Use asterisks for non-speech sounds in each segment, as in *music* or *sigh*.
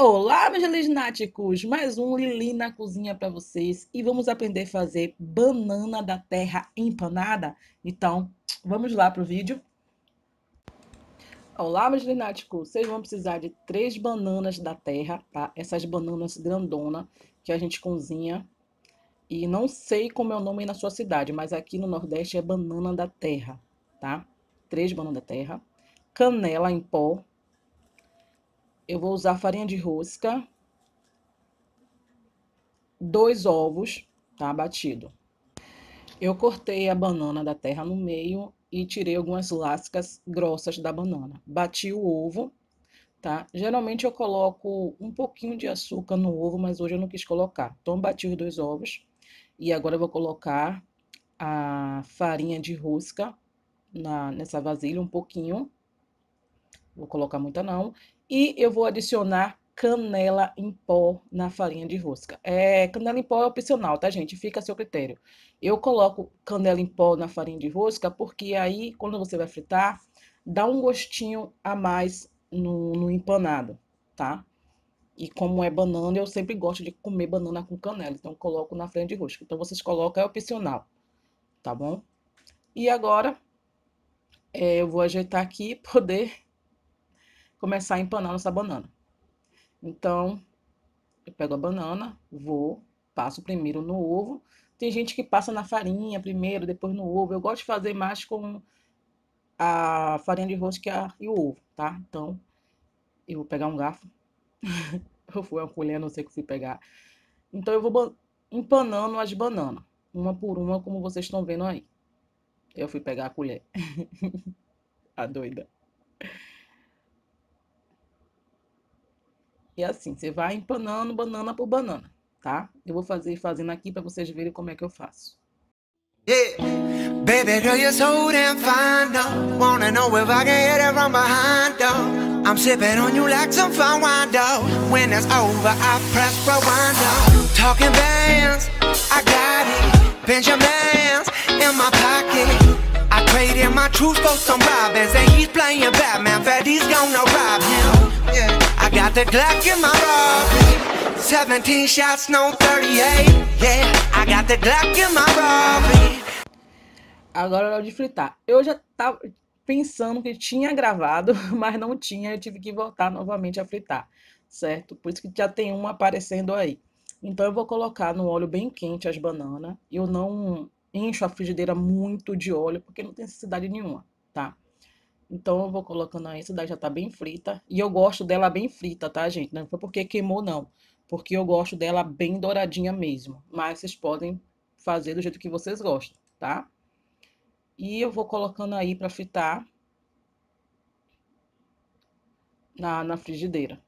Olá, meus legnáticos! Mais um Lili na cozinha para vocês e vamos aprender a fazer banana da terra empanada. Então, vamos lá para o vídeo. Olá, meus legnáticos! Vocês vão precisar de três bananas da terra, tá? Essas bananas grandona que a gente cozinha. E não sei como é o nome na sua cidade, mas aqui no Nordeste é banana da terra, tá? Três bananas da terra. Canela em pó, eu vou usar farinha de rosca, dois ovos, tá? Batido. Eu cortei a banana da terra no meio e tirei algumas lascas grossas da banana. Bati o ovo, tá? Geralmente eu coloco um pouquinho de açúcar no ovo, mas hoje eu não quis colocar. Então, bati os dois ovos e agora eu vou colocar a farinha de rosca na, nessa vasilha um pouquinho vou colocar muita não, e eu vou adicionar canela em pó na farinha de rosca. É, canela em pó é opcional, tá, gente? Fica a seu critério. Eu coloco canela em pó na farinha de rosca porque aí, quando você vai fritar, dá um gostinho a mais no, no empanado, tá? E como é banana, eu sempre gosto de comer banana com canela, então coloco na farinha de rosca. Então vocês colocam, é opcional, tá bom? E agora, é, eu vou ajeitar aqui poder começar empanando essa banana. Então, eu pego a banana, vou, passo primeiro no ovo. Tem gente que passa na farinha primeiro, depois no ovo. Eu gosto de fazer mais com a farinha de rosca e o ovo, tá? Então, eu vou pegar um garfo. *laughs* eu fui é uma colher, não sei o que fui pegar. Então, eu vou empanando as bananas, uma por uma, como vocês estão vendo aí. Eu fui pegar a colher. *laughs* a doida. E é assim, você vai empanando banana por banana, tá? Eu vou fazer fazendo aqui para vocês verem como é que eu faço. Yeah. Baby, girl, you're so damn fine, though. Wanna know if I can hit it from behind, though. I'm sipping on you like some fine wine, though. When it's over, I press rewind, though. Talking bands, I got it. Benjamins in my pocket. I traded my truth for some robins, and he's playing Batman. Fat, he's gonna the Glock in my 17 shots, no 38. Yeah, I got the Glock in my Agora é hora de fritar. Eu já tava pensando que tinha gravado, *laughs* mas não tinha, eu tive que voltar novamente a fritar, certo? Por isso que já tem uma aparecendo aí. Então eu vou colocar no óleo bem quente as bananas. Eu não encho a frigideira muito de óleo, porque não tem necessidade nenhuma, tá? Então eu vou colocando aí, essa daí já tá bem frita. E eu gosto dela bem frita, tá, gente? Não foi porque queimou, não. Porque eu gosto dela bem douradinha mesmo. Mas vocês podem fazer do jeito que vocês gostam, tá? E eu vou colocando aí pra fritar na, na frigideira.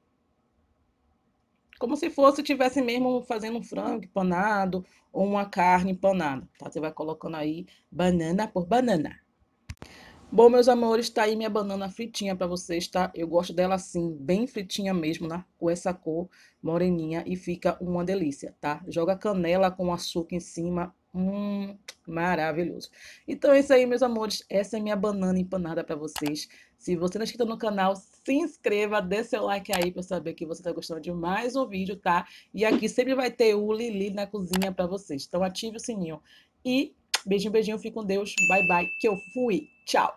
Como se fosse, tivesse mesmo fazendo um frango empanado ou uma carne empanada, tá? Você vai colocando aí banana por banana. Bom, meus amores, tá aí minha banana fritinha para vocês, tá? Eu gosto dela assim, bem fritinha mesmo, né? Com essa cor moreninha e fica uma delícia, tá? Joga canela com açúcar em cima, hum, maravilhoso. Então é isso aí, meus amores, essa é minha banana empanada para vocês. Se você não é inscrito no canal, se inscreva, dê seu like aí para saber que você tá gostando de mais um vídeo, tá? E aqui sempre vai ter o Lili na cozinha para vocês. Então ative o sininho e Beijinho, beijinho, fique com Deus. Bye, bye. Que eu fui. Tchau.